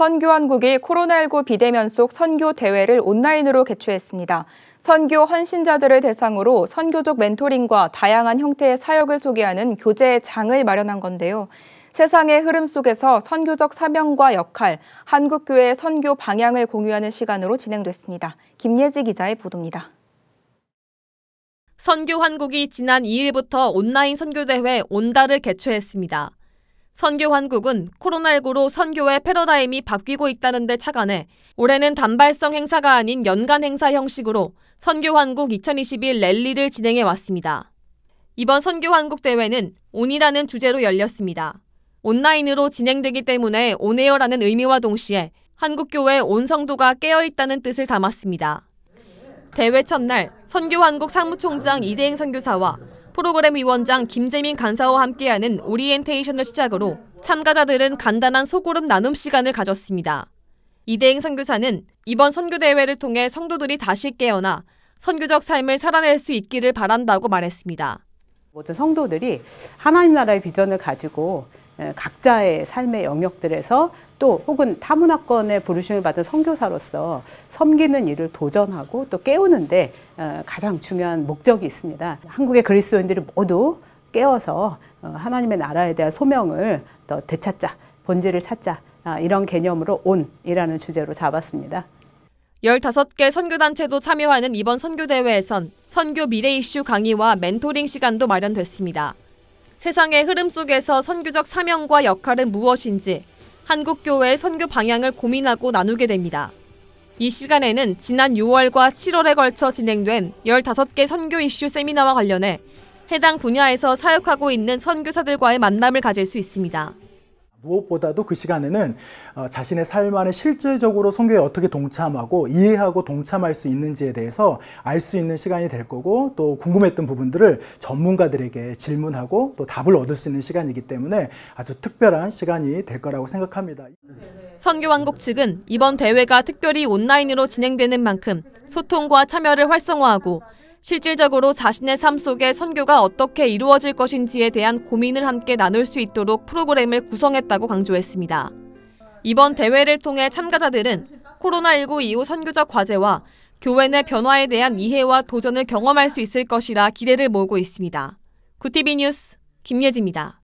선교한국이 코로나19 비대면 속 선교 대회를 온라인으로 개최했습니다. 선교 헌신자들을 대상으로 선교적 멘토링과 다양한 형태의 사역을 소개하는 교재의 장을 마련한 건데요. 세상의 흐름 속에서 선교적 사명과 역할, 한국교회의 선교 방향을 공유하는 시간으로 진행됐습니다. 김예지 기자의 보도입니다. 선교 한국이 지난 2일부터 온라인 선교대회 온다를 개최했습니다. 선교 환국은 코로나19로 선교의 패러다임이 바뀌고 있다는 데 착안해 올해는 단발성 행사가 아닌 연간 행사 형식으로 선교 환국2021 랠리를 진행해 왔습니다. 이번 선교 환국 대회는 온이라는 주제로 열렸습니다. 온라인으로 진행되기 때문에 온에어라는 의미와 동시에 한국교회 온성도가 깨어있다는 뜻을 담았습니다. 대회 첫날 선교환국 사무총장 이대행 선교사와 프로그램 위원장 김재민 간사와 함께하는 오리엔테이션을 시작으로 참가자들은 간단한 소그룹 나눔 시간을 가졌습니다. 이대행 선교사는 이번 선교대회를 통해 성도들이 다시 깨어나 선교적 삶을 살아낼 수 있기를 바란다고 말했습니다. 모든 성도들이 하나님 나라의 비전을 가지고 예, 각자의 삶의 영역들에서 또 혹은 타문화권의 부르심을 받은 선교사로서 섬기는 일을 도전하고 또 깨우는데 어, 가장 중요한 목적이 있습니다. 한국의 그리스도인들이 모두 깨워서 어, 하나님의 나라에 대한 소명을 더 되찾자, 본질을 찾자 아, 이런 개념으로 온이라는 주제로 잡았습니다. 15개 선교단체도 참여하는 이번 선교대회에선 선교 미래 이슈 강의와 멘토링 시간도 마련됐습니다. 세상의 흐름 속에서 선교적 사명과 역할은 무엇인지 한국교회의 선교 방향을 고민하고 나누게 됩니다. 이 시간에는 지난 6월과 7월에 걸쳐 진행된 15개 선교 이슈 세미나와 관련해 해당 분야에서 사역하고 있는 선교사들과의 만남을 가질 수 있습니다. 무엇보다도 그 시간에는 어, 자신의 삶 안에 실질적으로 성교에 어떻게 동참하고 이해하고 동참할 수 있는지에 대해서 알 수 있는 시간이 될 거고 또 궁금했던 부분들을 전문가들에게 질문하고 또 답을 얻을 수 있는 시간이기 때문에 아주 특별한 시간이 될 거라고 생각합니다. 선교왕국 측은 이번 대회가 특별히 온라인으로 진행되는 만큼 소통과 참여를 활성화하고 실질적으로 자신의 삶 속에 선교가 어떻게 이루어질 것인지에 대한 고민을 함께 나눌 수 있도록 프로그램을 구성했다고 강조했습니다. 이번 대회를 통해 참가자들은 코로나19 이후 선교적 과제와 교회 내 변화에 대한 이해와 도전을 경험할 수 있을 것이라 기대를 모으고 있습니다. 구티비 뉴스 김예지입니다.